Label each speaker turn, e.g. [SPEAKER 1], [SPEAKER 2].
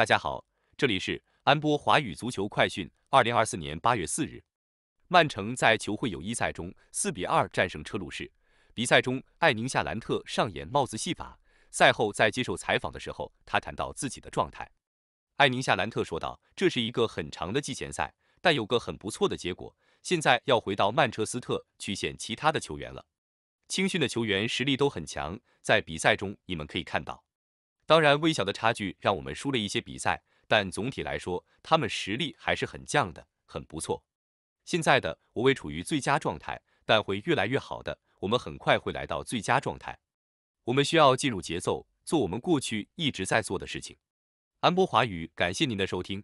[SPEAKER 1] 大家好，这里是安波华语足球快讯。二零二四年八月四日，曼城在球会友谊赛中四比二战胜车路士。比赛中，艾宁夏兰特上演帽子戏法。赛后在接受采访的时候，他谈到自己的状态。艾宁夏兰特说道：“这是一个很长的季前赛，但有个很不错的结果。现在要回到曼彻斯特去选其他的球员了。青训的球员实力都很强，在比赛中你们可以看到。”当然，微小的差距让我们输了一些比赛，但总体来说，他们实力还是很犟的，很不错。现在的我未处于最佳状态，但会越来越好的，我们很快会来到最佳状态。我们需要进入节奏，做我们过去一直在做的事情。安波华语，感谢您的收听。